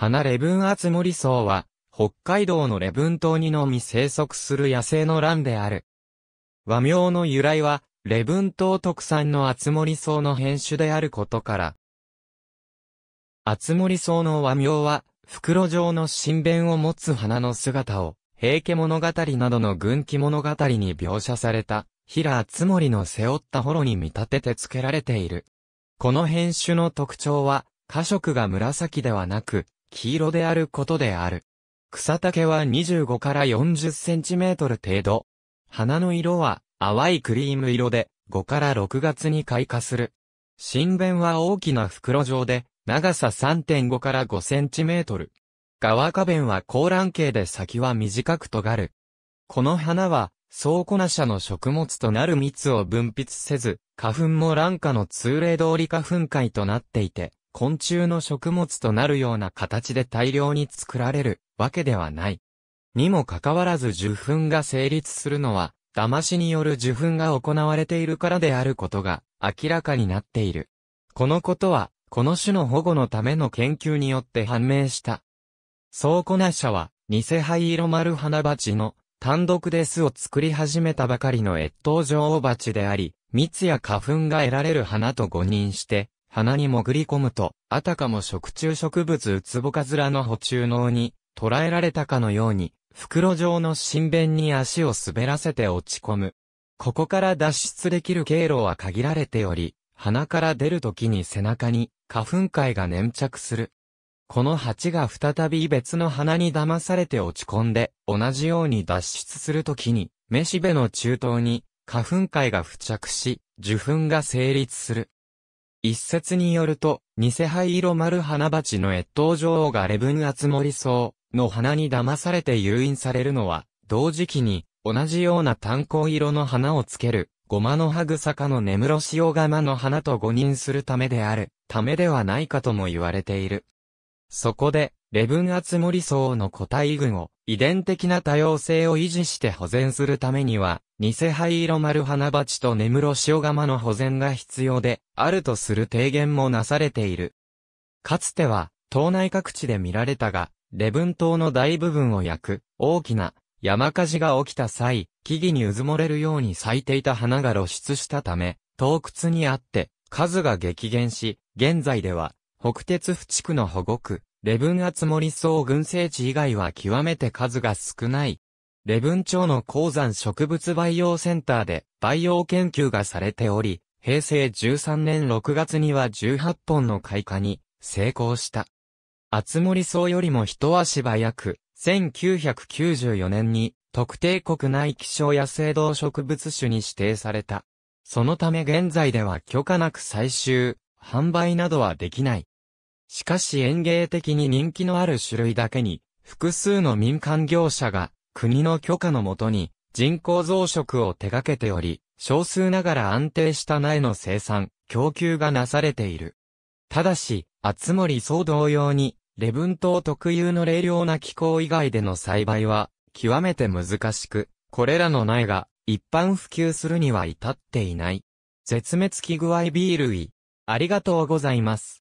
花レブンアツモリソウは、北海道のレブン島にのみ生息する野生の蘭である。和名の由来は、レブン島特産のアツモリソウの変種であることから。アツモリソウの和名は、袋状の新弁を持つ花の姿を、平家物語などの軍記物語に描写された、平厚森の背負った幌に見立てて付けられている。この変種の特徴は、花色が紫ではなく、黄色であることである。草丈は25から40センチメートル程度。花の色は淡いクリーム色で5から6月に開花する。新弁は大きな袋状で長さ3.5から5センチメートル。側花弁は高卵形で先は短く尖る。この花は倉庫な社の食物となる蜜を分泌せず、花粉も卵化の通例通り花粉界となっていて、昆虫の食物となるような形で大量に作られるわけではない。にもかかわらず受粉が成立するのは、騙しによる受粉が行われているからであることが明らかになっている。このことは、この種の保護のための研究によって判明した。倉庫な社は、ニセ灰色丸花鉢の単独で巣を作り始めたばかりの越冬女王蜂であり、蜜や花粉が得られる花と誤認して、鼻に潜り込むと、あたかも食虫植物ウツボカズラの捕虫脳に、捕らえられたかのように、袋状の新弁に足を滑らせて落ち込む。ここから脱出できる経路は限られており、鼻から出る時に背中に花粉界が粘着する。この蜂が再び別の花に騙されて落ち込んで、同じように脱出するときに、めしべの中東に花粉界が付着し、受粉が成立する。一説によると、ニセハイマルハナ花鉢の越冬女王がレブンアツモリソウの花に騙されて誘引されるのは、同時期に、同じような炭鉱色の花をつける、ゴマのグ草科のネムロシオガマの花と誤認するためである、ためではないかとも言われている。そこで、レブンアツモリソウの個体群を、遺伝的な多様性を維持して保全するためには、偽灰色丸花鉢と根室塩釜の保全が必要で、あるとする提言もなされている。かつては、島内各地で見られたが、礼文島の大部分を焼く、大きな山火事が起きた際、木々にうずもれるように咲いていた花が露出したため、洞窟にあって、数が激減し、現在では、北鉄府地区の保護区、レブン厚森草群生地以外は極めて数が少ない礼文町の鉱山植物培養センターで培養研究がされており、平成13年6月には18本の開花に成功した。厚森草よりも一足早く、1994年に特定国内希少野生動植物種に指定された。そのため現在では許可なく採集、販売などはできない。しかし園芸的に人気のある種類だけに、複数の民間業者が国の許可のもとに人口増殖を手掛けており、少数ながら安定した苗の生産、供給がなされている。ただし、厚森総同様に、レブン島特有の冷涼な気候以外での栽培は、極めて難しく、これらの苗が一般普及するには至っていない。絶滅危惧ール類。ありがとうございます。